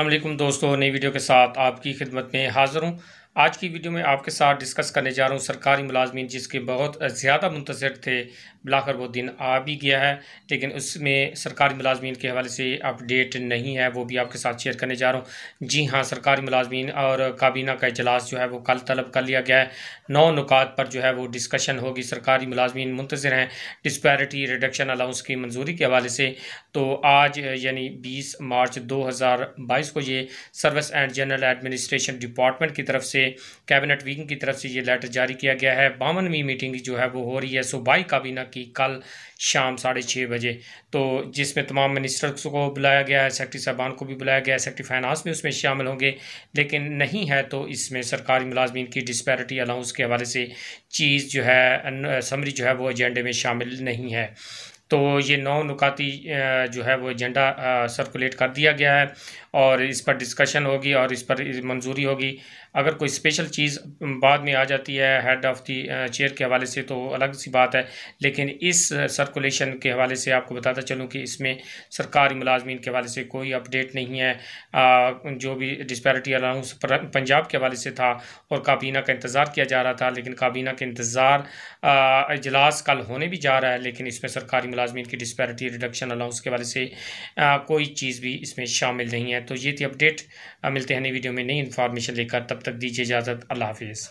अल्लाम दोस्तों नई वीडियो के साथ आपकी खिदमत में हाज़िर हूँ आज की वीडियो में आपके साथ डिस्कस करने जा रहा हूँ सरकारी मुलाजमन जिसके बहुत ज़्यादा मुंतजर थे बिलाकर वो दिन आ भी गया है लेकिन उसमें सरकारी मुलाजमीन के हवाले से अपडेट नहीं है वो भी आपके साथ शेयर करने जा रहा हूँ जी हाँ सरकारी मुलाजमन और काबीना का अजलास जो है वो कल तलब कर लिया गया है नौ नुकात पर जो है वो डिस्कशन होगी सरकारी मुलाजमी मुंतजर हैं डिस्पैरिटी रिडक्शन अलाउंस की मंजूरी के हवाले से तो आज यानी बीस मार्च दो हज़ार बाईस बाईस को ये service and general administration department की तरफ से कैबिनेट विंग की तरफ से ये लेटर जारी किया गया है बावनवीं मीटिंग जो है वो हो रही है सूबाई काबीना की कल शाम साढ़े छः बजे तो जिसमें तमाम मिनिस्टर्स को बुलाया गया है सेक्रेटरी साहबान को भी बुलाया गया है सेक्रेटरी फाइनांस भी उसमें शामिल होंगे लेकिन नहीं है तो इसमें सरकारी मुलाजमीन की डिस्पैरिटी अलाउंस के हवाले से चीज़ जो है समरी जो है वो एजेंडे में शामिल नहीं है तो ये नौ नुकाती जो है वो एजेंडा सर्कुलेट कर दिया गया है और इस पर डिस्कशन होगी और इस पर मंजूरी होगी अगर कोई स्पेशल चीज़ बाद में आ जाती है हेड ऑफ़ दी चेयर के हवाले से तो अलग सी बात है लेकिन इस सर्कुलेशन के हवाले से आपको बताता चलूँ कि इसमें सरकारी मुलाजमीन के हवाले से कोई अपडेट नहीं है जो भी डिस्पैरिटी अलाउंस पंजाब के हवाले से था और काबीना का इंतज़ार किया जा रहा था लेकिन काबीना के इंतज़ार इजलास कल होने भी जा रहा है लेकिन इसमें सरकारी मुलाजमन की डिस्पैरिटी रिडक्शन अलाउंस के वाले से आ, कोई चीज़ भी इसमें शामिल नहीं है तो ये थी अपडेट आ, मिलते हैं नई वीडियो में नई इन्फॉर्मेशन लेकर तब तक दीजिए इजाज़त अल्लाह हाफिज़